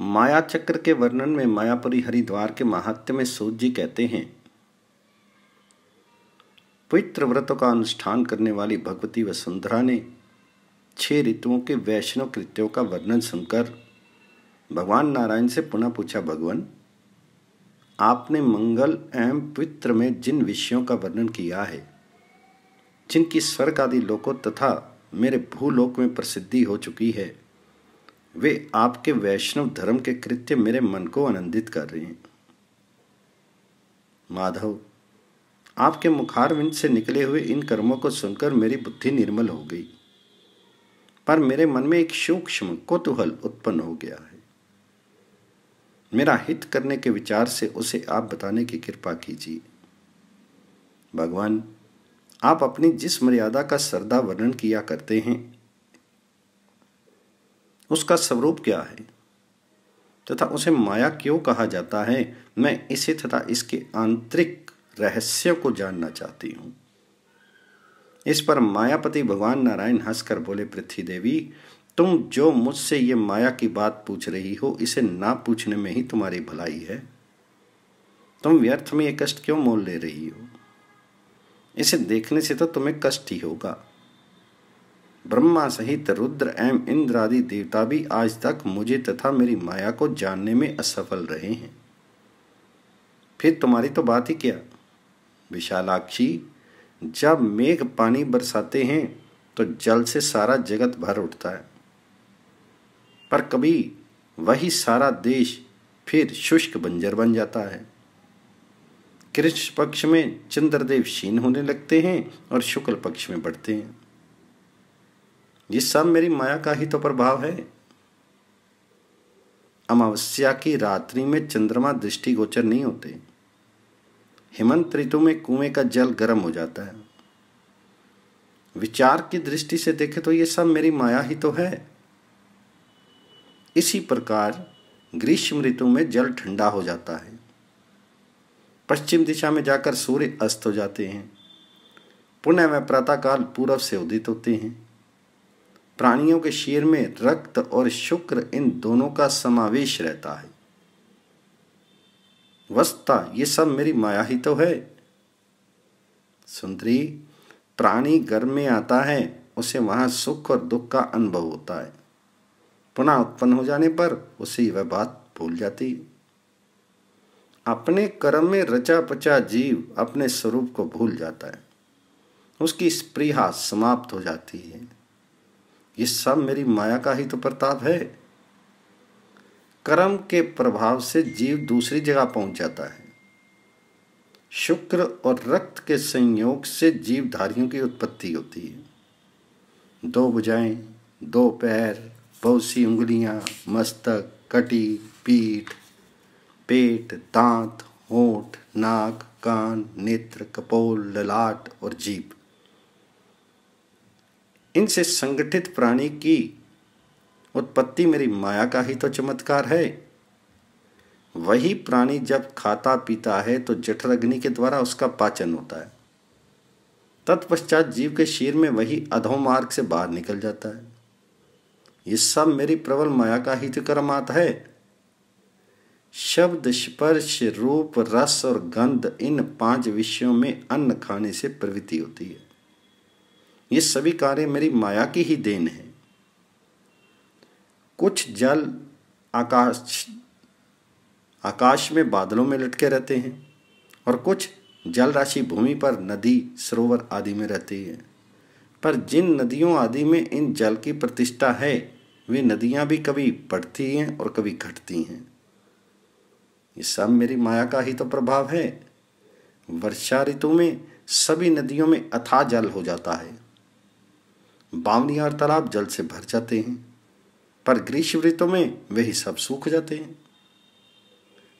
माया चक्र के वर्णन में मायापुरी हरिद्वार के महात्म्य में सूत जी कहते हैं पवित्र व्रतों का अनुष्ठान करने वाली भगवती वसुंधरा ने छह ऋतुओं के वैष्णव कृत्यों का वर्णन सुनकर भगवान नारायण से पुनः पूछा भगवान आपने मंगल एवं पवित्र में जिन विषयों का वर्णन किया है जिनकी स्वर्ग आदि लोकों तथा मेरे भूलोक में प्रसिद्धि हो चुकी है वे आपके वैष्णव धर्म के कृत्य मेरे मन को आनंदित कर रहे हैं माधव आपके मुखारविंद से निकले हुए इन कर्मों को सुनकर मेरी बुद्धि निर्मल हो गई पर मेरे मन में एक सूक्ष्म कुतूहल उत्पन्न हो गया है मेरा हित करने के विचार से उसे आप बताने की कृपा कीजिए भगवान आप अपनी जिस मर्यादा का श्रद्धा वर्णन किया करते हैं उसका स्वरूप क्या है तथा उसे माया क्यों कहा जाता है मैं इसे तथा इसके आंतरिक रहस्य को जानना चाहती हूं इस पर मायापति भगवान नारायण हंसकर बोले पृथ्वी देवी तुम जो मुझसे ये माया की बात पूछ रही हो इसे ना पूछने में ही तुम्हारी भलाई है तुम व्यर्थ में ये कष्ट क्यों मोल ले रही हो इसे देखने से तो तुम्हें कष्ट ही होगा ब्रह्मा सहित रुद्र एवं इंद्र आदि देवता भी आज तक मुझे तथा मेरी माया को जानने में असफल रहे हैं फिर तुम्हारी तो बात ही क्या विशालाक्षी जब मेघ पानी बरसाते हैं तो जल से सारा जगत भर उठता है पर कभी वही सारा देश फिर शुष्क बंजर बन जाता है कृष्ण पक्ष में चंद्रदेव क्षीण होने लगते हैं और शुक्ल पक्ष में बढ़ते हैं ये सब मेरी माया का ही तो प्रभाव है अमावस्या की रात्रि में चंद्रमा दृष्टिगोचर नहीं होते हेमंत ऋतु में कुएं का जल गर्म हो जाता है विचार की दृष्टि से देखे तो ये सब मेरी माया ही तो है इसी प्रकार ग्रीष्म ऋतु में जल ठंडा हो जाता है पश्चिम दिशा में जाकर सूर्य अस्त हो जाते हैं पुनः में प्रातःकाल पूर्व से उदित होते हैं प्राणियों के शरीर में रक्त और शुक्र इन दोनों का समावेश रहता है वस्ता ये सब मेरी माया ही तो है सुंदरी प्राणी घर में आता है उसे वहां सुख और दुख का अनुभव होता है पुनः उत्पन्न हो जाने पर उसे वह बात भूल जाती अपने कर्म में रचा पचा जीव अपने स्वरूप को भूल जाता है उसकी स्प्रिया समाप्त हो जाती है ये सब मेरी माया का ही तो प्रताप है कर्म के प्रभाव से जीव दूसरी जगह पहुंच जाता है शुक्र और रक्त के संयोग से जीवधारियों की उत्पत्ति होती है दो बुझाएं दो पैर बहुत सी उंगलियां, मस्तक कटी पीठ पेट दांत होठ नाक कान नेत्र कपोल ललाट और जीभ इनसे संगठित प्राणी की उत्पत्ति मेरी माया का ही तो चमत्कार है वही प्राणी जब खाता पीता है तो जठरग्नि के द्वारा उसका पाचन होता है तत्पश्चात जीव के शीर में वही अधो मार्ग से बाहर निकल जाता है ये सब मेरी प्रबल माया का ही तो कर्मात है शब्द स्पर्श रूप रस और गंध इन पांच विषयों में अन्न खाने से प्रवृत्ति होती है ये सभी कार्य मेरी माया की ही देन है कुछ जल आकाश आकाश में बादलों में लटके रहते हैं और कुछ जल राशि भूमि पर नदी सरोवर आदि में रहती है पर जिन नदियों आदि में इन जल की प्रतिष्ठा है वे नदियां भी कभी बढ़ती हैं और कभी घटती हैं ये सब मेरी माया का ही तो प्रभाव है वर्षा ऋतु में सभी नदियों में अथा जल हो जाता है बावनी और तालाब जल से भर जाते हैं पर ग्रीष्म ऋतु में वही सब सूख जाते हैं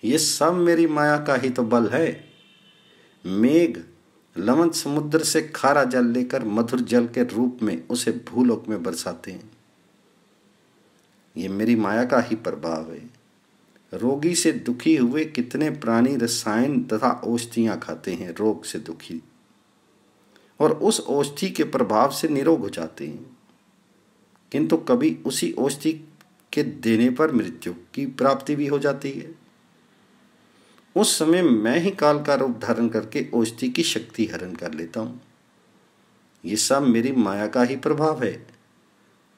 ये सब मेरी माया का ही तो बल है मेघ लवन समुद्र से खारा जल लेकर मधुर जल के रूप में उसे भूलोक में बरसाते हैं ये मेरी माया का ही प्रभाव है रोगी से दुखी हुए कितने प्राणी रसायन तथा औषधियाँ खाते हैं रोग से दुखी और उस औषधि के प्रभाव से निरोग हो जाते हैं किंतु कभी उसी औषधि के देने पर मृत्यु की प्राप्ति भी हो जाती है उस समय मैं ही काल का रूप धारण करके औषधि की शक्ति हरण कर लेता हूँ ये सब मेरी माया का ही प्रभाव है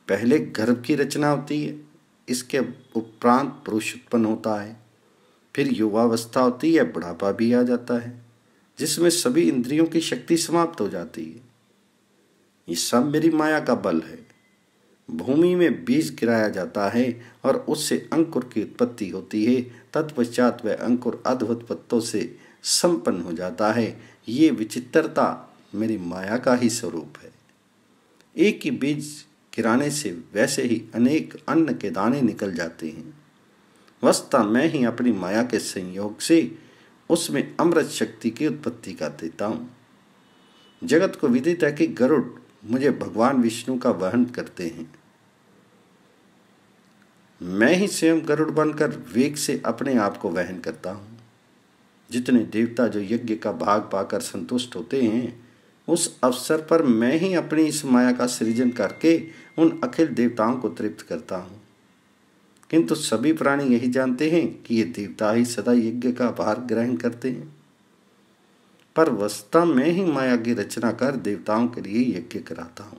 पहले गर्भ की रचना होती है इसके उपरांत पुरुष उत्पन्न होता है फिर युवावस्था होती है बुढ़ापा भी आ जाता है जिसमें सभी इंद्रियों की शक्ति समाप्त हो जाती है ये सब मेरी माया का बल है भूमि में बीज गिराया जाता है और उससे अंकुर की उत्पत्ति होती है तत्पश्चात वह अंकुर अद्भुत पत्तों से संपन्न हो जाता है ये विचित्रता मेरी माया का ही स्वरूप है एक ही बीज गिराने से वैसे ही अनेक अन्न के दाने निकल जाते हैं वस्ता मैं ही अपनी माया के संयोग से उसमें अमृत शक्ति की उत्पत्ति का देता हूँ जगत को विदित है कि गरुड़ मुझे भगवान विष्णु का वहन करते हैं मैं ही स्वयं गरुड़ बनकर वेग से अपने आप को वहन करता हूँ जितने देवता जो यज्ञ का भाग पाकर संतुष्ट होते हैं उस अवसर पर मैं ही अपनी इस माया का सृजन करके उन अखिल देवताओं को तृप्त करता हूँ किंतु सभी प्राणी यही जानते हैं कि ये देवता ही सदा यज्ञ का भार ग्रहण करते हैं पर वस्ता में ही माया की रचना कर देवताओं के लिए यज्ञ कराता हूँ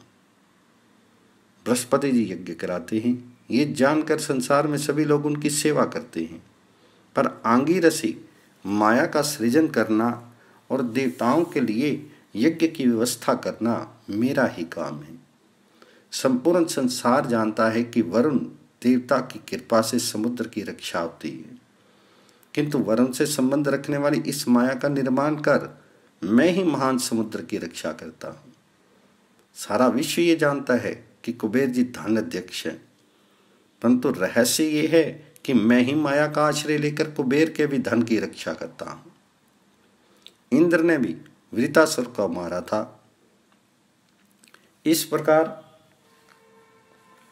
बृहस्पति जी यज्ञ कराते हैं ये जानकर संसार में सभी लोग उनकी सेवा करते हैं पर आंगी रसी माया का सृजन करना और देवताओं के लिए यज्ञ की व्यवस्था करना मेरा ही काम है संपूर्ण संसार जानता है कि वरुण देवता की कृपा से समुद्र की रक्षा होती है किंतु वरुण से संबंध रखने वाली इस माया का निर्माण कर मैं ही महान समुद्र की रक्षा करता हूं सारा विश्व ये जानता है कि कुबेर जी धन अध्यक्ष हैं परंतु रहस्य ये है कि मैं ही माया का आश्रय लेकर कुबेर के भी धन की रक्षा करता हूं इंद्र ने भी वृतासुर को मारा था इस प्रकार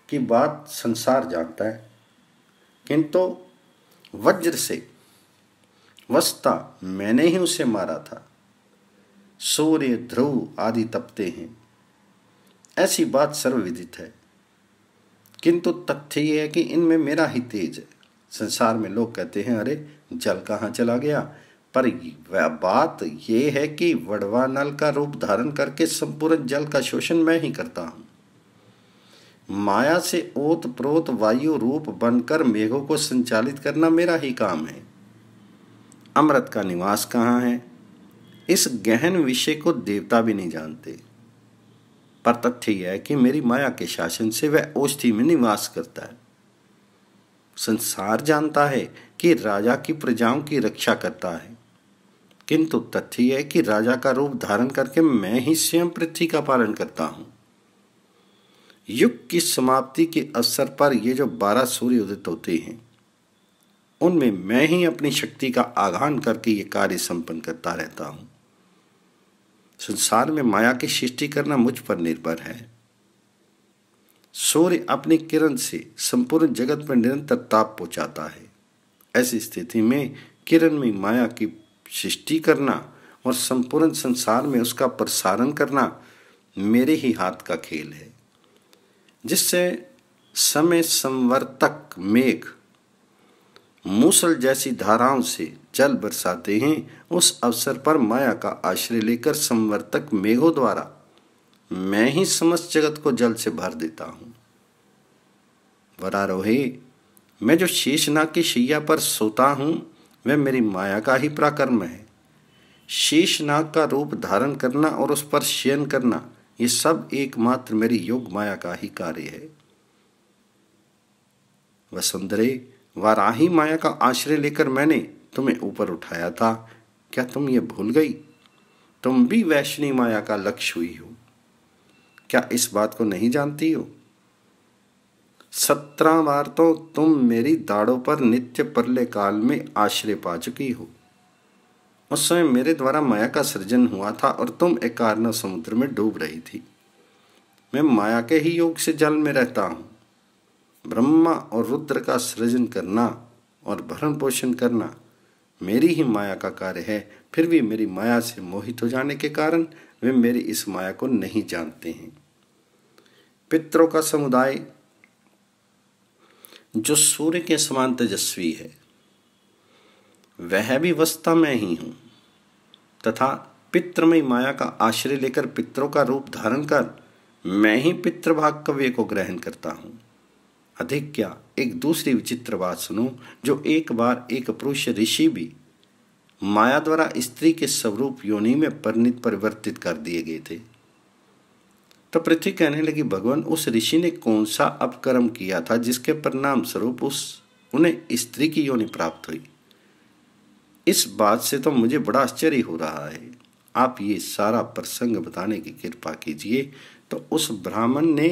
की बात संसार जानता है किंतु वज्र से वस्ता मैंने ही उसे मारा था सूर्य ध्रुव आदि तपते हैं ऐसी बात सर्वविदित है किंतु तथ्य यह है कि इनमें मेरा ही तेज है संसार में लोग कहते हैं अरे जल कहाँ चला गया पर बात यह है कि वड़वा नल का रूप धारण करके संपूर्ण जल का शोषण मैं ही करता हूँ माया से ओत प्रोत वायु रूप बनकर मेघों को संचालित करना मेरा ही काम है अमृत का निवास कहाँ है इस गहन विषय को देवता भी नहीं जानते पर तथ्य यह है कि मेरी माया के शासन से वह औष्ठी में निवास करता है संसार जानता है कि राजा की प्रजाओं की रक्षा करता है किंतु तथ्य यह है कि राजा का रूप धारण करके मैं ही स्वयं पृथ्वी का पालन करता हूँ युग की समाप्ति के अवसर पर ये जो बारह सूर्य उदित होते हैं उनमें मैं ही अपनी शक्ति का आगान करके ये कार्य संपन्न करता रहता हूँ संसार में माया की सृष्टि करना मुझ पर निर्भर है सूर्य अपनी किरण से संपूर्ण जगत पर निरंतर ताप पहुँचाता है ऐसी स्थिति में किरण में माया की सृष्टि करना और संपूर्ण संसार में उसका प्रसारण करना मेरे ही हाथ का खेल है जिससे समय संवर्तक मेघ मूसल जैसी धाराओं से जल बरसाते हैं उस अवसर पर माया का आश्रय लेकर संवर्तक मेघों द्वारा मैं ही समस्त जगत को जल से भर देता हूं वरारोहे मैं जो शेषनाग की शैया पर सोता हूं वह मेरी माया का ही प्राकर्म है शेषनाग का रूप धारण करना और उस पर शयन करना ये सब एकमात्र मेरी योग माया का ही कार्य है वसुंधरे वाराही माया का आश्रय लेकर मैंने तुम्हें ऊपर उठाया था क्या तुम ये भूल गई तुम भी वैष्णी माया का लक्ष्य हुई हो क्या इस बात को नहीं जानती हो सत्रह बार तो तुम मेरी दाड़ों पर नित्य परले काल में आश्रय पा चुकी हो उस समय मेरे द्वारा माया का सृजन हुआ था और तुम एक कारण समुद्र में डूब रही थी मैं माया के ही योग से जल में रहता हूँ ब्रह्मा और रुद्र का सृजन करना और भरण पोषण करना मेरी ही माया का कार्य है फिर भी मेरी माया से मोहित हो जाने के कारण वे मेरी इस माया को नहीं जानते हैं पितरों का समुदाय जो सूर्य के समान तेजस्वी है वह भी वस्ता में ही हूँ तथा पितृमय माया का आश्रय लेकर पितरों का रूप धारण कर मैं ही पितृभाग कव्य को ग्रहण करता हूँ अधिक क्या एक दूसरी विचित्र बात सुनो जो एक बार एक पुरुष ऋषि भी माया द्वारा स्त्री के स्वरूप योनि में परिणित परिवर्तित कर दिए गए थे तो पृथ्वी कहने लगी भगवान उस ऋषि ने कौन सा अपकर्म किया था जिसके परिणाम स्वरूप उस उन्हें स्त्री की योनि प्राप्त हुई इस बात से तो मुझे बड़ा आश्चर्य हो रहा है आप ये सारा प्रसंग बताने की कृपा कीजिए तो उस ब्राह्मण ने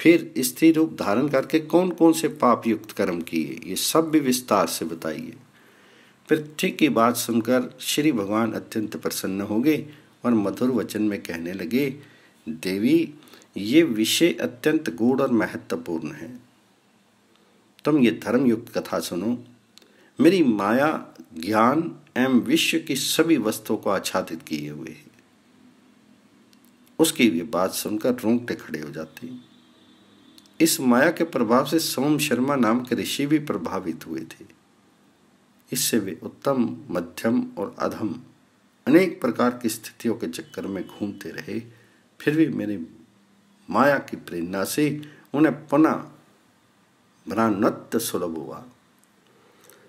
फिर स्त्री रूप धारण करके कौन कौन से पापयुक्त कर्म किए ये सब भी विस्तार से बताइए पृथ्वी की बात सुनकर श्री भगवान अत्यंत प्रसन्न हो गए और मधुर वचन में कहने लगे देवी ये विषय अत्यंत गूढ़ और महत्वपूर्ण है तुम ये धर्मयुक्त कथा सुनो मेरी माया ज्ञान एवं विश्व की सभी वस्तुओं को आच्छादित किए हुए है उसकी भी बात सुनकर रोंगटे खड़े हो जाते हैं इस माया के प्रभाव से सोम शर्मा नाम के ऋषि भी प्रभावित हुए थे इससे वे उत्तम मध्यम और अधम अनेक प्रकार की स्थितियों के चक्कर में घूमते रहे फिर भी मेरे माया की प्रेरणा से उन्हें पुनः भ्रानत्य सुलभ हुआ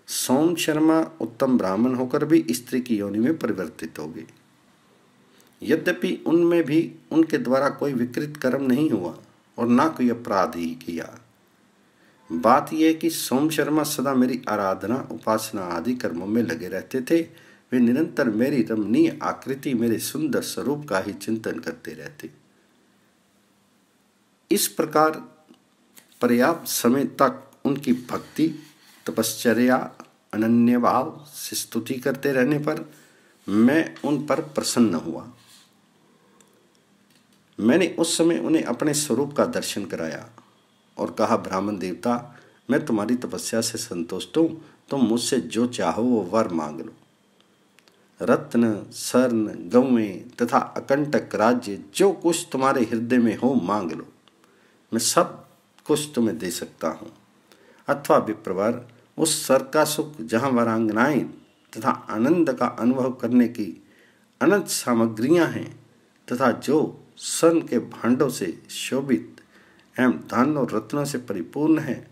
सोम शर्मा उत्तम ब्राह्मण होकर भी स्त्री की योनि में परिवर्तित हो यद्यपि उनमें भी उनके द्वारा कोई विकृत कर्म नहीं हुआ और ना कोई अपराध ही किया बात यह कि सोम शर्मा सदा मेरी आराधना उपासना आदि कर्मों में लगे रहते थे वे निरंतर मेरी रमणीय आकृति मेरे सुंदर स्वरूप का ही चिंतन करते रहते इस प्रकार पर्याप्त समय तक उनकी भक्ति तपश्चर्या अनन्य भाव से स्तुति करते रहने पर मैं उन पर प्रसन्न हुआ मैंने उस समय उन्हें अपने स्वरूप का दर्शन कराया और कहा ब्राह्मण देवता मैं तुम्हारी तपस्या से संतुष्ट हूँ तुम मुझसे जो चाहो वो वर मांग लो रत्न स्वर्ण गवें तथा अकंटक राज्य जो कुछ तुम्हारे हृदय में हो मांग लो मैं सब कुछ तुम्हें दे सकता हूँ अथवा विप्रवर उस सर का सुख जहाँ वरांगनाएं तथा आनंद का अनुभव करने की अनंत सामग्रियां हैं तथा जो सन के भांडों से शोभित एवं धान और रत्नों से परिपूर्ण है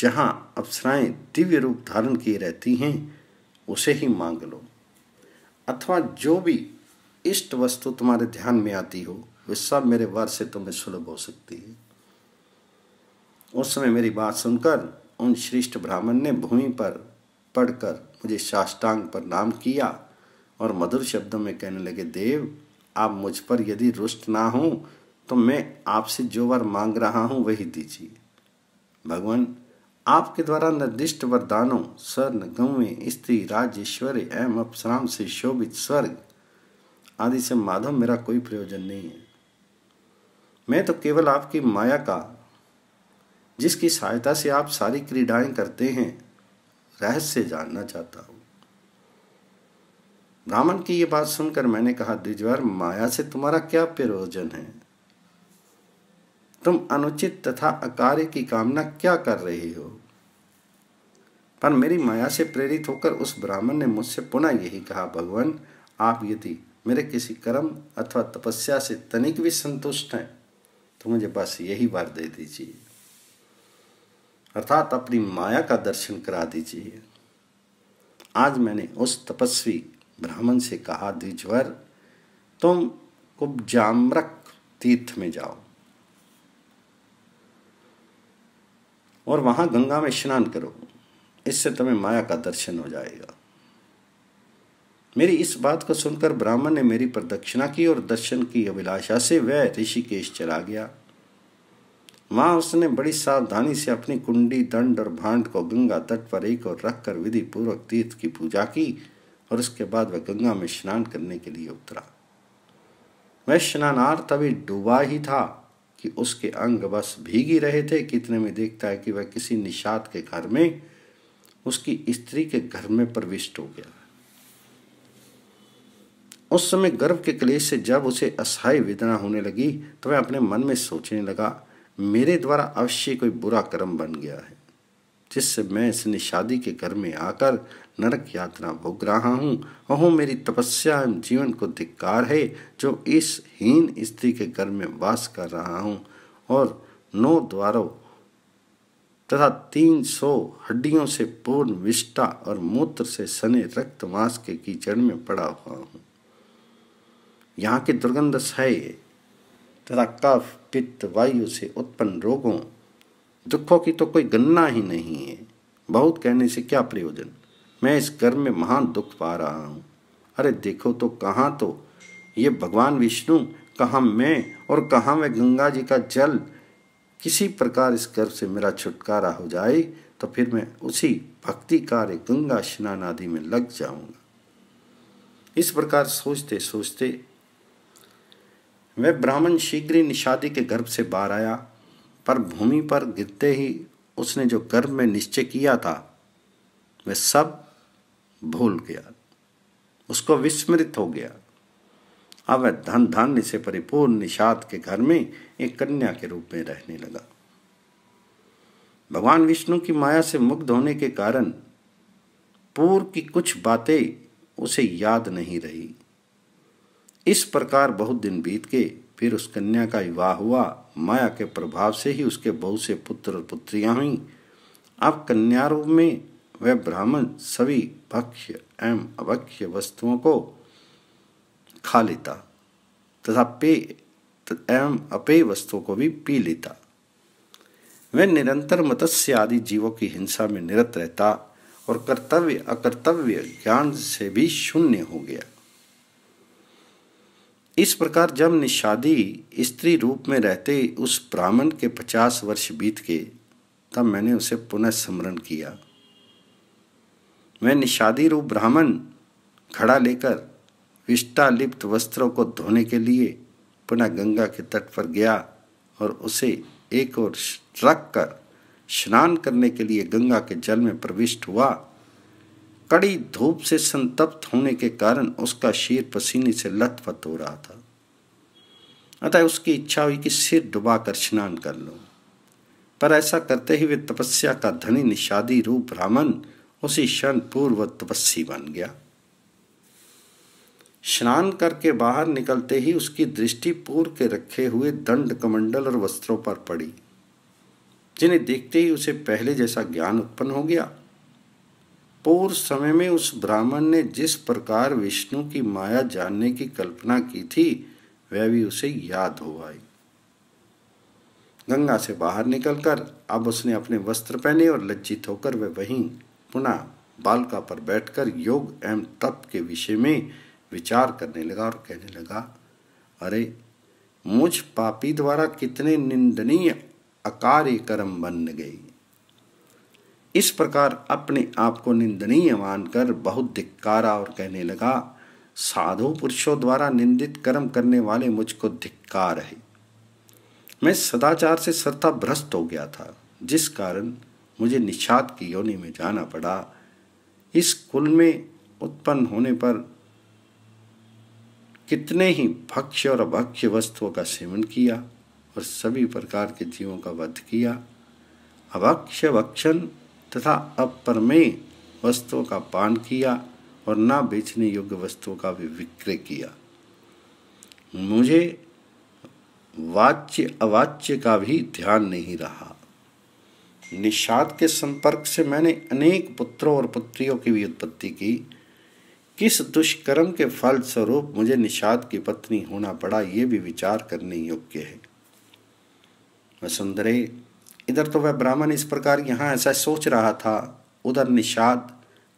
जहाँ अप्सराएं दिव्य रूप धारण किए रहती हैं उसे ही मांग लो अथवा जो भी इष्ट वस्तु तुम्हारे ध्यान में आती हो वे सब मेरे वर से तुम्हें सुलभ हो सकती है उस समय मेरी बात सुनकर उन श्रेष्ठ ब्राह्मण ने भूमि पर पढ़कर मुझे साष्टांग पर नाम किया और मधुर शब्दों में कहने लगे देव आप मुझ पर यदि रुष्ट ना हो तो मैं आपसे जो वर मांग रहा हूँ वही दीजिए भगवान आपके द्वारा निर्दिष्ट वरदानों स्वर्ण गौवें स्त्री राजेश्वर्य एवं अपसराम से शोभित स्वर्ग आदि से माधव मेरा कोई प्रयोजन नहीं है मैं तो केवल आपकी माया का जिसकी सहायता से आप सारी क्रीडाएं करते हैं रहस्य जानना चाहता हूं ब्राह्मण की ये बात सुनकर मैंने कहा द्विजवर माया से तुम्हारा क्या प्रयोजन है तुम अनुचित तथा अकार्य की कामना क्या कर रहे हो पर मेरी माया से प्रेरित होकर उस ब्राह्मण ने मुझसे पुनः यही कहा भगवान आप यदि मेरे किसी कर्म अथवा तपस्या से तनिक भी संतुष्ट हैं तो मुझे बस यही बार दे दीजिए अर्थात अपनी माया का दर्शन करा दीजिए आज मैंने उस तपस्वी ब्राह्मण से कहा द्विजवर तुम कुब्जामरक तीर्थ में जाओ और वहां गंगा में स्नान करो इससे तुम्हें माया का दर्शन हो जाएगा मेरी इस बात को सुनकर ब्राह्मण ने मेरी प्रदक्षिणा की और दर्शन की अभिलाषा से वह ऋषिकेश चला गया वहां उसने बड़ी सावधानी से अपनी कुंडी दंड और भांड को गंगा तट पर एक और रखकर विधि पूर्वक तीर्थ की पूजा की और उसके बाद वह गंगा में स्नान करने के लिए उतरा वह स्नानार तभी डूबा ही था कि उसके अंग बस भीगी रहे थे कितने में देखता है कि वह किसी निषाद के घर में उसकी स्त्री के घर में प्रविष्ट हो गया उस समय गर्भ के क्लेश से जब उसे असहाय वेदना होने लगी तो वह अपने मन में सोचने लगा मेरे द्वारा अवश्य कोई बुरा कर्म बन गया है जिससे मैं इस निषादी के घर में आकर नरक यात्रा भोग रहा हूँ अहो मेरी तपस्या एवं जीवन को धिक्कार है जो इस हीन स्त्री के घर में वास कर रहा हूँ और नौ द्वारों तथा तीन सौ हड्डियों से पूर्ण विष्टा और मूत्र से सने रक्त मास के कीचड़ में पड़ा हुआ हूँ यहाँ की दुर्गंध सह तथा कफ पित्त वायु से उत्पन्न रोगों दुखों की तो कोई गणना ही नहीं है बहुत कहने से क्या प्रयोजन मैं इस घर में महान दुख पा रहा हूँ अरे देखो तो कहाँ तो ये भगवान विष्णु कहाँ मैं और कहाँ मैं गंगा जी का जल किसी प्रकार इस गर्भ से मेरा छुटकारा हो जाए तो फिर मैं उसी भक्ति कार्य गंगा स्नान आदि में लग जाऊंगा इस प्रकार सोचते सोचते वह ब्राह्मण शीघ्र ही निषादी के गर्भ से बाहर आया पर भूमि पर गिरते ही उसने जो गर्भ में निश्चय किया था वह सब भूल गया उसको विस्मृत हो गया अब वह धन धान्य से परिपूर्ण निषाद के घर में एक कन्या के रूप में रहने लगा भगवान विष्णु की माया से मुग्ध होने के कारण पूर्व की कुछ बातें उसे याद नहीं रही इस प्रकार बहुत दिन बीत गए फिर उस कन्या का विवाह हुआ माया के प्रभाव से ही उसके बहुत से पुत्र और पुत्रियां हुईं अब कन्या रूप में वह ब्राह्मण सभी भक्ष्य एवं अभक्ष्य वस्तुओं को खा लेता तथा पेय एवं अपेय वस्तुओं को भी पी लेता वह निरंतर मत्स्य आदि जीवों की हिंसा में निरत रहता और कर्तव्य अकर्तव्य ज्ञान से भी शून्य हो गया इस प्रकार जब निषादी स्त्री रूप में रहते उस ब्राह्मण के पचास वर्ष बीत गए तब मैंने उसे पुनः स्मरण किया मैं निषादी रूप ब्राह्मण खड़ा लेकर विष्टालिप्त वस्त्रों को धोने के लिए पुनः गंगा के तट पर गया और उसे एक और रख कर स्नान करने के लिए गंगा के जल में प्रविष्ट हुआ कड़ी धूप से संतप्त होने के कारण उसका शीर पसीने से लथपथ हो रहा था अतः उसकी इच्छा हुई कि सिर डुबाकर स्नान कर लो पर ऐसा करते ही वे तपस्या का धनी निषादी रूप ब्राह्मण उसी क्षण पूर्व तपस्वी बन गया स्नान करके बाहर निकलते ही उसकी दृष्टि पूर्व के रखे हुए दंड कमंडल और वस्त्रों पर पड़ी जिन्हें देखते ही उसे पहले जैसा ज्ञान उत्पन्न हो गया पूर्व समय में उस ब्राह्मण ने जिस प्रकार विष्णु की माया जानने की कल्पना की थी वह भी उसे याद हो आई गंगा से बाहर निकलकर अब उसने अपने वस्त्र पहने और लज्जित होकर वह वहीं पुनः बालका पर बैठकर योग एवं तप के विषय में विचार करने लगा और कहने लगा अरे मुझ पापी द्वारा कितने निंदनीय अकार्य कर्म बन गई इस प्रकार अपने आप को निंदनीय मानकर बहुत धिक्कारा और कहने लगा साधु पुरुषों द्वारा निंदित कर्म करने वाले मुझको धिक्कार है मैं सदाचार से सत्ता भ्रष्ट हो गया था जिस कारण मुझे निषाद की योनि में जाना पड़ा इस कुल में उत्पन्न होने पर कितने ही भक्ष्य और अभक्ष्य वस्तुओं का सेवन किया और सभी प्रकार के जीवों का वध किया अभक्ष्य भक्षण तथा अप्रमेय वस्तुओं का पान किया और ना बेचने योग्य वस्तुओं का भी विक्रय किया मुझे वाच्य अवाच्य का भी ध्यान नहीं रहा निषाद के संपर्क से मैंने अनेक पुत्रों और पुत्रियों की भी उत्पत्ति की किस दुष्कर्म के फल स्वरूप मुझे निषाद की पत्नी होना पड़ा ये भी विचार करने योग्य है वसुंधरे इधर तो वह ब्राह्मण इस प्रकार यहाँ ऐसा सोच रहा था उधर निषाद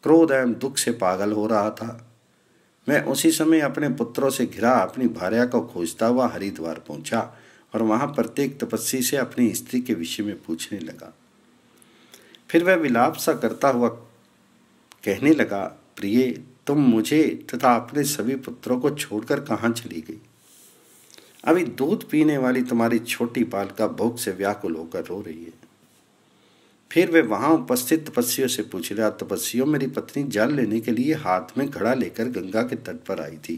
क्रोध एवं दुख से पागल हो रहा था मैं उसी समय अपने पुत्रों से घिरा अपनी भार्या को खोजता हुआ हरिद्वार पहुंचा और वहां प्रत्येक तपस्वी से अपनी स्त्री के विषय में पूछने लगा फिर वह विलाप सा करता हुआ कहने लगा प्रिय तुम मुझे तथा अपने सभी पुत्रों को छोड़कर कहाँ चली गई अभी दूध पीने वाली तुम्हारी छोटी बालिका भूख से व्याकुल होकर रो रही है फिर वे वहां उपस्थित तपस्वियों से पूछ रहा तपस्वियों मेरी पत्नी जल लेने के लिए हाथ में घड़ा लेकर गंगा के तट पर आई थी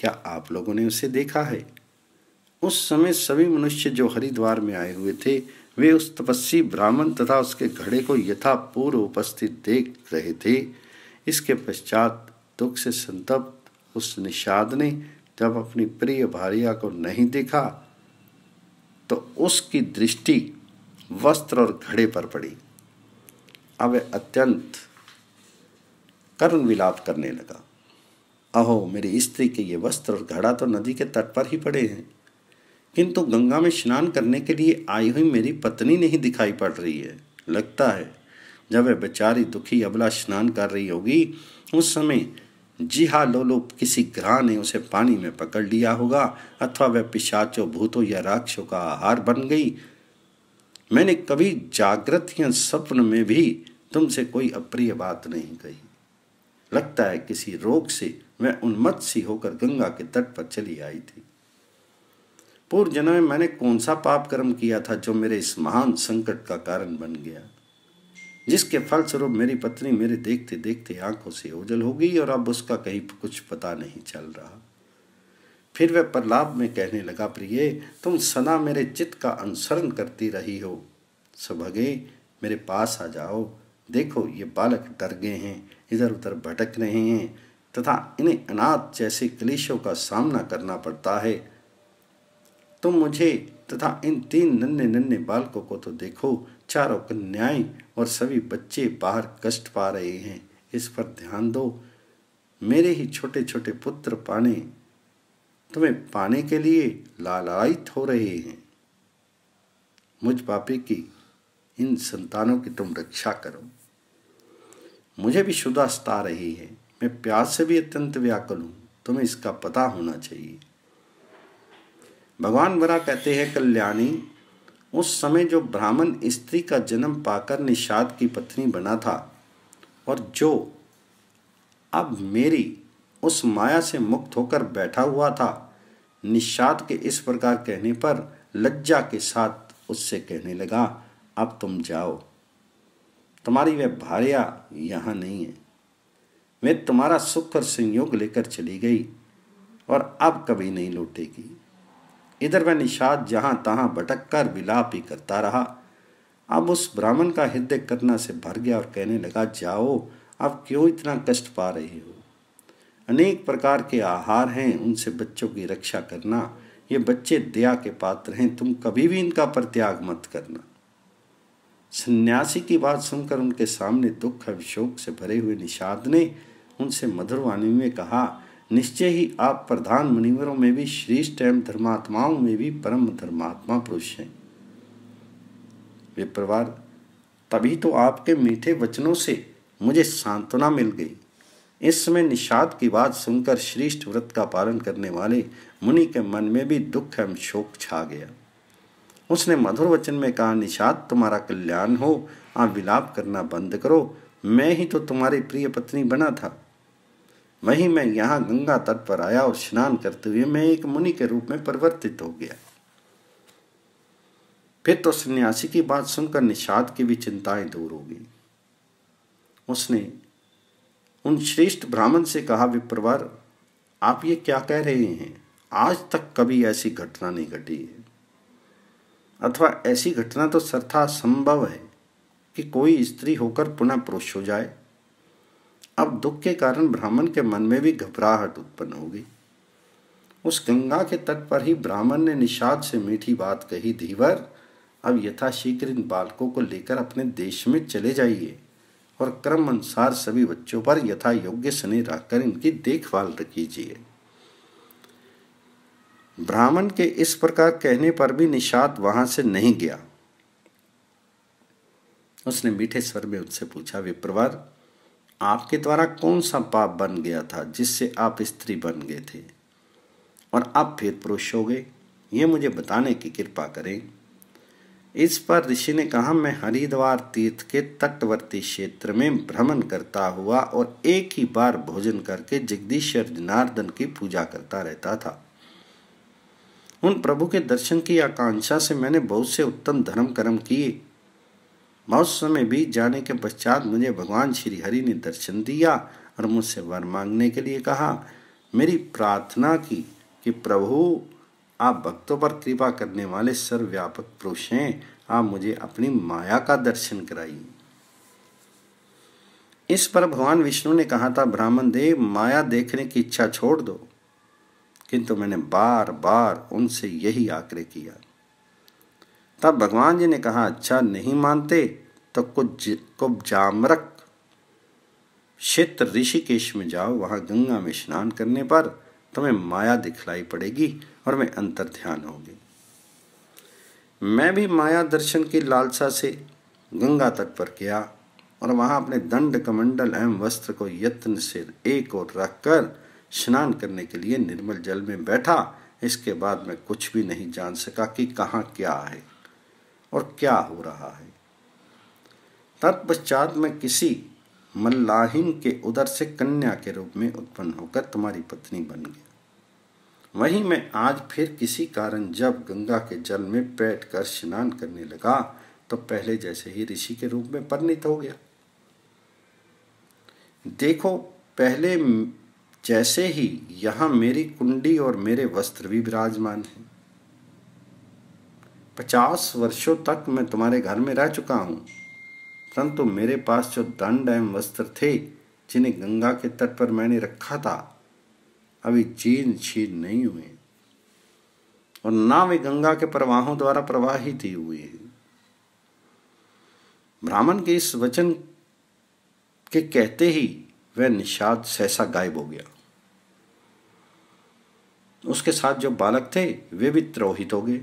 क्या आप लोगों ने उसे देखा है उस समय सभी मनुष्य जो हरिद्वार में आए हुए थे वे उस तपस्वी ब्राह्मण तथा उसके घड़े को यथापूर्व उपस्थित देख रहे थे इसके पश्चात दुख से संतप्त उस निषाद ने जब अपनी प्रिय भारिया को नहीं देखा तो उसकी दृष्टि वस्त्र और घड़े पर पड़ी अब अत्यंत करुण विलाप करने लगा अहो मेरी स्त्री के ये वस्त्र और घड़ा तो नदी के तट पर ही पड़े हैं किंतु गंगा में स्नान करने के लिए आई हुई मेरी पत्नी नहीं दिखाई पड़ रही है लगता है जब वह बेचारी दुखी अबला स्नान कर रही होगी उस समय जी हाँ लोलो किसी ग्रह ने उसे पानी में पकड़ लिया होगा अथवा वह पिशाचों भूतों या राक्षों का आहार बन गई मैंने कभी जागृत या स्वप्न में भी तुमसे कोई अप्रिय बात नहीं कही लगता है किसी रोग से मैं उन्मत्त सी होकर गंगा के तट पर चली आई थी पूर्व जन्म में मैंने कौन सा पाप कर्म किया था जो मेरे इस महान संकट का कारण बन गया जिसके फलस्वरूप मेरी पत्नी मेरे देखते देखते आंखों से ओझल हो गई और अब उसका कहीं कुछ पता नहीं चल रहा फिर वह प्रलाप में कहने लगा प्रिय तुम सना मेरे चित्त का अनुसरण करती रही हो सुभगे मेरे पास आ जाओ देखो ये बालक डर गए हैं इधर उधर भटक रहे हैं तथा इन्हें अनाथ जैसे क्लेशों का सामना करना पड़ता है तुम मुझे तथा इन तीन नन्हे नन्हे बालकों को तो देखो चारों कन्याए और सभी बच्चे बाहर कष्ट पा रहे हैं इस पर ध्यान दो मेरे ही छोटे छोटे पुत्र पाने तुम्हें पाने के लिए लालायित हो रहे हैं मुझ पापी की इन संतानों की तुम रक्षा करो मुझे भी शुदा सता रही है मैं प्यास से भी अत्यंत व्याकुल हूं तुम्हें इसका पता होना चाहिए भगवान बरा कहते हैं कल्याणी उस समय जो ब्राह्मण स्त्री का जन्म पाकर निषाद की पत्नी बना था और जो अब मेरी उस माया से मुक्त होकर बैठा हुआ था निषाद के इस प्रकार कहने पर लज्जा के साथ उससे कहने लगा अब तुम जाओ तुम्हारी वह भार्या यहाँ नहीं है वे तुम्हारा सुख और संयोग लेकर चली गई और अब कभी नहीं लौटेगी इधर वह निषाद जहाँ तहाँ भटक कर विलाप ही करता रहा अब उस ब्राह्मण का हृदय करना से भर गया और कहने लगा जाओ अब क्यों इतना कष्ट पा रहे हो अनेक प्रकार के आहार हैं उनसे बच्चों की रक्षा करना ये बच्चे दया के पात्र हैं तुम कभी भी इनका परित्याग मत करना सन्यासी की बात सुनकर उनके सामने दुख और शोक से भरे हुए निषाद ने उनसे मधुर वाणी में कहा निश्चय ही आप प्रधान मुनिवरों में भी श्रेष्ठ एवं धर्मात्माओं में भी परम धर्मात्मा पुरुष हैं विप्रवार तभी तो आपके मीठे वचनों से मुझे सांत्वना मिल गई इस समय निषाद की बात सुनकर श्रेष्ठ व्रत का पालन करने वाले मुनि के मन में भी दुख एवं शोक छा गया उसने मधुर वचन में कहा निषाद तुम्हारा कल्याण हो आप विलाप करना बंद करो मैं ही तो तुम्हारी प्रिय पत्नी बना था वहीं मैं यहाँ गंगा तट पर आया और स्नान करते हुए मैं एक मुनि के रूप में परिवर्तित हो गया फिर तो सन्यासी की बात सुनकर निषाद की भी चिंताएं दूर हो गई उसने उन श्रेष्ठ ब्राह्मण से कहा विप्रवर आप ये क्या कह रहे हैं आज तक कभी ऐसी घटना नहीं घटी है अथवा ऐसी घटना तो सरथा संभव है कि कोई स्त्री होकर पुनः पुरुष हो जाए अब दुख के कारण ब्राह्मण के मन में भी घबराहट उत्पन्न हो गई उस गंगा के तट पर ही ब्राह्मण ने निषाद से मीठी बात कही धीवर अब यथाशीघ्र इन बालकों को लेकर अपने देश में चले जाइए और क्रम अनुसार सभी बच्चों पर यथा योग्य स्नेह रखकर इनकी देखभाल कीजिए ब्राह्मण के इस प्रकार कहने पर भी निषाद वहां से नहीं गया उसने मीठे स्वर में उनसे पूछा विप्रवर आपके द्वारा कौन सा पाप बन गया था जिससे आप स्त्री बन गए थे और आप फिर पुरुष हो गए ये मुझे बताने की कृपा करें इस पर ऋषि ने कहा मैं हरिद्वार तीर्थ के तटवर्ती क्षेत्र में भ्रमण करता हुआ और एक ही बार भोजन करके जगदीश्वर जनार्दन की पूजा करता रहता था उन प्रभु के दर्शन की आकांक्षा से मैंने बहुत से उत्तम धर्म कर्म किए बहुत समय बीत जाने के पश्चात मुझे भगवान श्री हरि ने दर्शन दिया और मुझसे वर मांगने के लिए कहा मेरी प्रार्थना की कि प्रभु आप भक्तों पर कृपा करने वाले सर्वव्यापक पुरुष हैं आप मुझे अपनी माया का दर्शन कराइए इस पर भगवान विष्णु ने कहा था ब्राह्मण देव माया देखने की इच्छा छोड़ दो किंतु मैंने बार बार उनसे यही आग्रह किया तब भगवान जी ने कहा अच्छा नहीं मानते तो कुब जामरक क्षेत्र ऋषिकेश में जाओ वहाँ गंगा में स्नान करने पर तुम्हें माया दिखलाई पड़ेगी और मैं अंतर ध्यान होगी मैं भी माया दर्शन की लालसा से गंगा तट पर गया और वहाँ अपने दंड कमंडल एवं वस्त्र को यत्न से एक और रखकर स्नान करने के लिए निर्मल जल में बैठा इसके बाद मैं कुछ भी नहीं जान सका कि कहाँ क्या है और क्या हो रहा है तत्पश्चात मैं किसी मल्लाहिन के उदर से कन्या के रूप में उत्पन्न होकर तुम्हारी पत्नी बन गया वहीं मैं आज फिर किसी कारण जब गंगा के जल में बैठ कर स्नान करने लगा तो पहले जैसे ही ऋषि के रूप में परिणित हो गया देखो पहले जैसे ही यहां मेरी कुंडी और मेरे वस्त्र भी विराजमान हैं पचास वर्षों तक मैं तुम्हारे घर में रह चुका हूं परंतु मेरे पास जो दंड एवं वस्त्र थे जिन्हें गंगा के तट पर मैंने रखा था अभी चीन छीन नहीं हुए और ना वे गंगा के प्रवाहों द्वारा प्रवाहित ही हुए हैं ब्राह्मण के इस वचन के कहते ही वह निषाद सहसा गायब हो गया उसके साथ जो बालक थे वे भी त्रोहित हो गए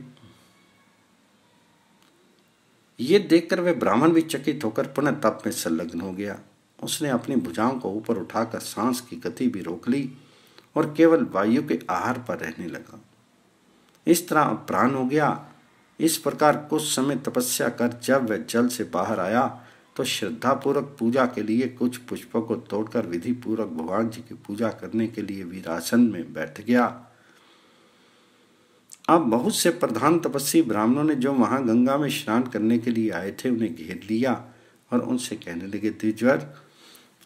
ये देखकर वह ब्राह्मण भी चकित होकर पुनः तप में संलग्न हो गया उसने अपनी भुजाओं को ऊपर उठाकर सांस की गति भी रोक ली और केवल वायु के आहार पर रहने लगा इस तरह प्राण हो गया इस प्रकार कुछ समय तपस्या कर जब वह जल से बाहर आया तो श्रद्धापूर्वक पूजा के लिए कुछ पुष्पों को तोड़कर विधि पूर्वक भगवान जी की पूजा करने के लिए वीरासन में बैठ गया अब बहुत से प्रधान तपस्वी ब्राह्मणों ने जो वहाँ गंगा में स्नान करने के लिए आए थे उन्हें घेर लिया और उनसे कहने लगे द्विज्वर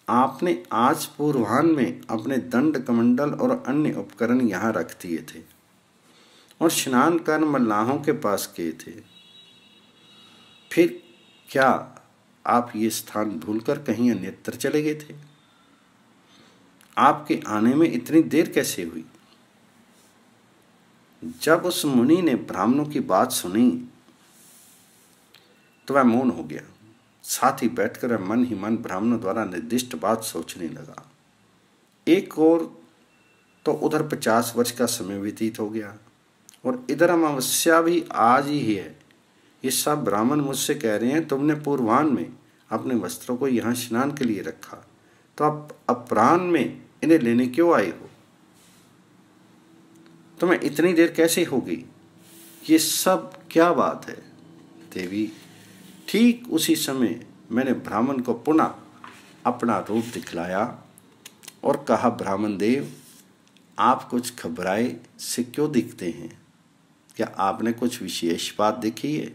आपने आज पूर्वान में अपने दंड कमंडल और अन्य उपकरण यहाँ रख दिए थे और स्नान कर मल्लाहों के पास किए थे फिर क्या आप ये स्थान भूलकर कहीं अन्यत्र चले गए थे आपके आने में इतनी देर कैसे हुई जब उस मुनि ने ब्राह्मणों की बात सुनी तो वह मौन हो गया साथ ही बैठकर वह मन ही मन ब्राह्मणों द्वारा निर्दिष्ट बात सोचने लगा एक और तो उधर पचास वर्ष का समय व्यतीत हो गया और इधर अमावस्या भी आज ही है ये सब ब्राह्मण मुझसे कह रहे हैं तुमने पूर्वान में अपने वस्त्रों को यहाँ स्नान के लिए रखा तो आप अपराह में इन्हें लेने क्यों आए हो तुम्हें तो इतनी देर कैसे होगी ये सब क्या बात है देवी ठीक उसी समय मैंने ब्राह्मण को पुनः अपना रूप दिखलाया और कहा ब्राह्मण देव आप कुछ घबराए से क्यों दिखते हैं क्या आपने कुछ विशेष बात देखी है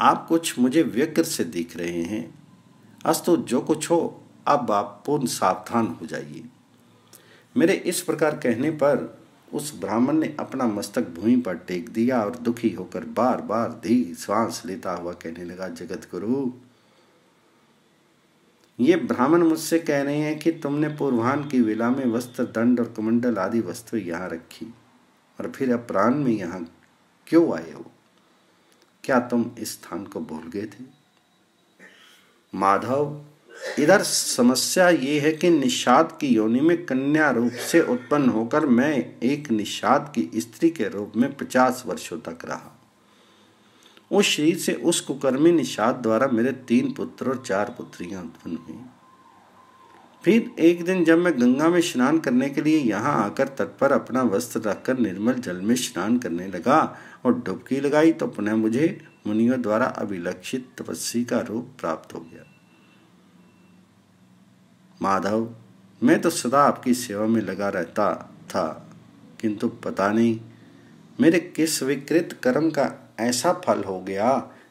आप कुछ मुझे व्यग्र से दिख रहे हैं अस्तु जो कुछ हो अब आप पूर्ण सावधान हो जाइए मेरे इस प्रकार कहने पर उस ब्राह्मण ने अपना मस्तक भूमि पर टेक दिया और दुखी होकर बार बार दी श्वास लेता हुआ कहने लगा जगत गुरु ये ब्राह्मण मुझसे कह रहे हैं कि तुमने पूर्वान की विला में वस्त्र दंड और कुमंडल आदि वस्तु यहाँ रखी और फिर अपराह्न में यहाँ क्यों आए हो क्या तुम इस स्थान को भूल गए थे माधव इधर समस्या ये है कि निषाद की योनि में कन्या रूप से उत्पन्न होकर मैं एक निषाद की स्त्री के रूप में पचास वर्षों तक रहा उस शरीर से उस कुकर्मी निषाद द्वारा मेरे तीन पुत्र और चार पुत्रियां उत्पन्न हुई फिर एक दिन जब मैं गंगा में स्नान करने के लिए यहाँ आकर तट पर अपना वस्त्र रखकर निर्मल जल में स्नान करने लगा और डुबकी लगाई तो पुनः मुझे मुनियों द्वारा अभिलक्षित तपस्वी का रूप प्राप्त हो गया माधव मैं तो सदा आपकी सेवा में लगा रहता था किंतु पता नहीं मेरे किस विकृत कर्म का ऐसा फल हो गया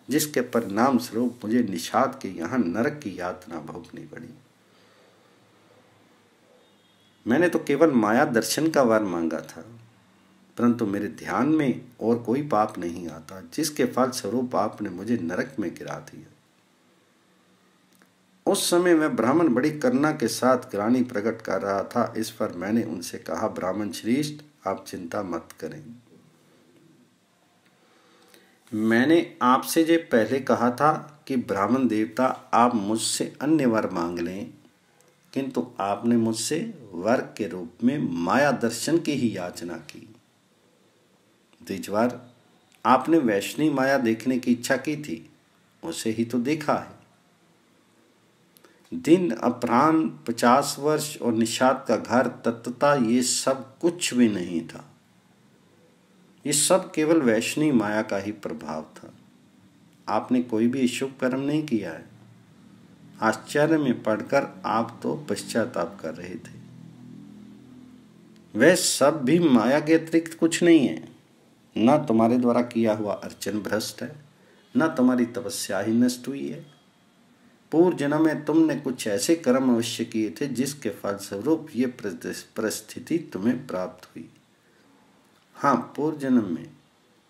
जिसके परिणाम स्वरूप मुझे निषाद के यहाँ नरक की यातना भोगनी पड़ी मैंने तो केवल माया दर्शन का वर मांगा था परंतु मेरे ध्यान में और कोई पाप नहीं आता जिसके फलस्वरूप आपने मुझे नरक में गिरा दिया उस समय मैं ब्राह्मण बड़ी करुणा के साथ ग्रानी प्रकट कर रहा था इस पर मैंने उनसे कहा ब्राह्मण श्रेष्ठ आप चिंता मत करें मैंने आपसे जो पहले कहा था कि ब्राह्मण देवता आप मुझसे अन्य वर मांग लें किंतु आपने मुझसे वर के रूप में माया दर्शन की ही याचना की द्विजवार आपने वैष्णवी माया देखने की इच्छा की थी उसे ही तो देखा है दिन अपराह पचास वर्ष और निषाद का घर तत्वता ये सब कुछ भी नहीं था ये सब केवल वैष्णी माया का ही प्रभाव था आपने कोई भी शुभ कर्म नहीं किया है आश्चर्य में पढ़कर आप तो पश्चाताप कर रहे थे वह सब भी माया के अतिरिक्त कुछ नहीं है ना तुम्हारे द्वारा किया हुआ अर्चन भ्रष्ट है न तुम्हारी तपस्या ही नष्ट हुई है पूर्व जन्म में तुमने कुछ ऐसे कर्म अवश्य किए थे जिसके फलस्वरूप ये परिस्थिति तुम्हें प्राप्त हुई हाँ पूर्व जन्म में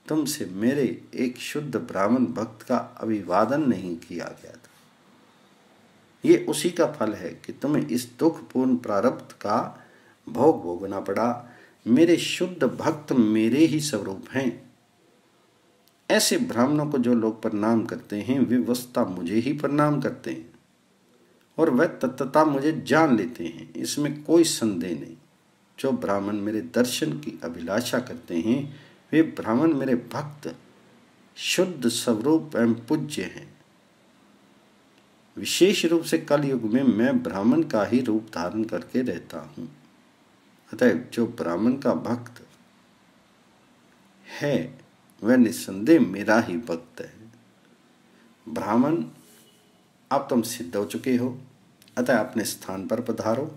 तुमसे मेरे एक शुद्ध ब्राह्मण भक्त का अभिवादन नहीं किया गया था ये उसी का फल है कि तुम्हें इस दुखपूर्ण प्रारब्ध का भोग भोगना पड़ा मेरे शुद्ध भक्त मेरे ही स्वरूप हैं ऐसे ब्राह्मणों को जो लोग प्रणाम करते हैं वे वस्ता मुझे ही प्रणाम करते हैं और वह तत्वता मुझे जान लेते हैं इसमें कोई संदेह नहीं जो ब्राह्मण मेरे दर्शन की अभिलाषा करते हैं वे ब्राह्मण मेरे भक्त शुद्ध स्वरूप एवं पूज्य हैं विशेष रूप से कल युग में मैं ब्राह्मण का ही रूप धारण करके रहता हूँ अतः जो ब्राह्मण का भक्त है वह निस्संदेह मेरा ही भक्त है ब्राह्मण आप तुम सिद्ध हो चुके हो अतः अपने स्थान पर पधारो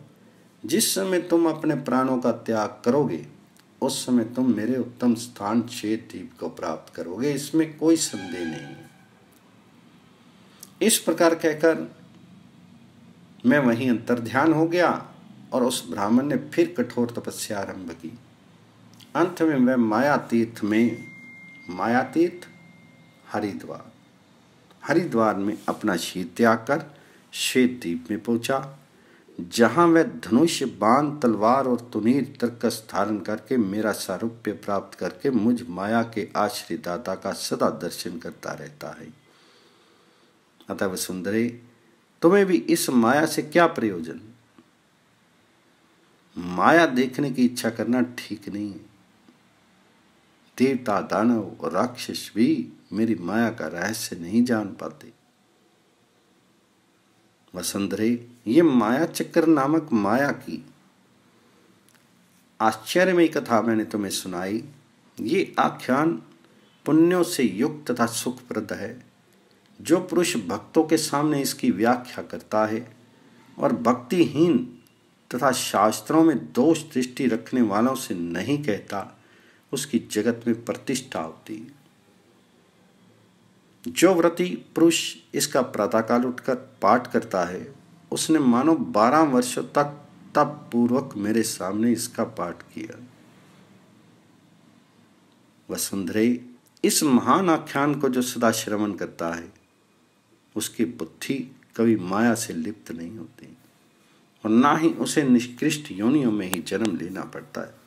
जिस समय तुम अपने प्राणों का त्याग करोगे उस समय तुम मेरे उत्तम स्थान दीप को प्राप्त करोगे इसमें कोई संदेह नहीं इस प्रकार कहकर मैं वहीं अंतर ध्यान हो गया और उस ब्राह्मण ने फिर कठोर तपस्या आरंभ की अंत में वह माया तीर्थ में मायातीत हरिद्वार हरिद्वार में अपना शीत त्याग कर श्वेत द्वीप में पहुंचा जहां वह धनुष बाण तलवार और तुनीर तर्कस धारण करके मेरा सारूप्य प्राप्त करके मुझ माया के दाता का सदा दर्शन करता रहता है अतः वह सुंदरी तुम्हें भी इस माया से क्या प्रयोजन माया देखने की इच्छा करना ठीक नहीं है देवता दानव और राक्षस भी मेरी माया का रहस्य नहीं जान पाते वसुंधरे ये माया चक्र नामक माया की आश्चर्यमयी कथा मैंने तुम्हें सुनाई ये आख्यान पुण्यों से युक्त तथा सुखप्रद है जो पुरुष भक्तों के सामने इसकी व्याख्या करता है और भक्तिहीन तथा शास्त्रों में दोष दृष्टि रखने वालों से नहीं कहता उसकी जगत में प्रतिष्ठा होती है जो व्रति पुरुष इसका प्रातःकाल उठकर पाठ करता है उसने मानो बारह वर्षों तक तप पूर्वक मेरे सामने इसका पाठ किया वसुंधरे इस महान आख्यान को जो सदा श्रवण करता है उसकी बुद्धि कभी माया से लिप्त नहीं होती और ना ही उसे निष्कृष्ट योनियों में ही जन्म लेना पड़ता है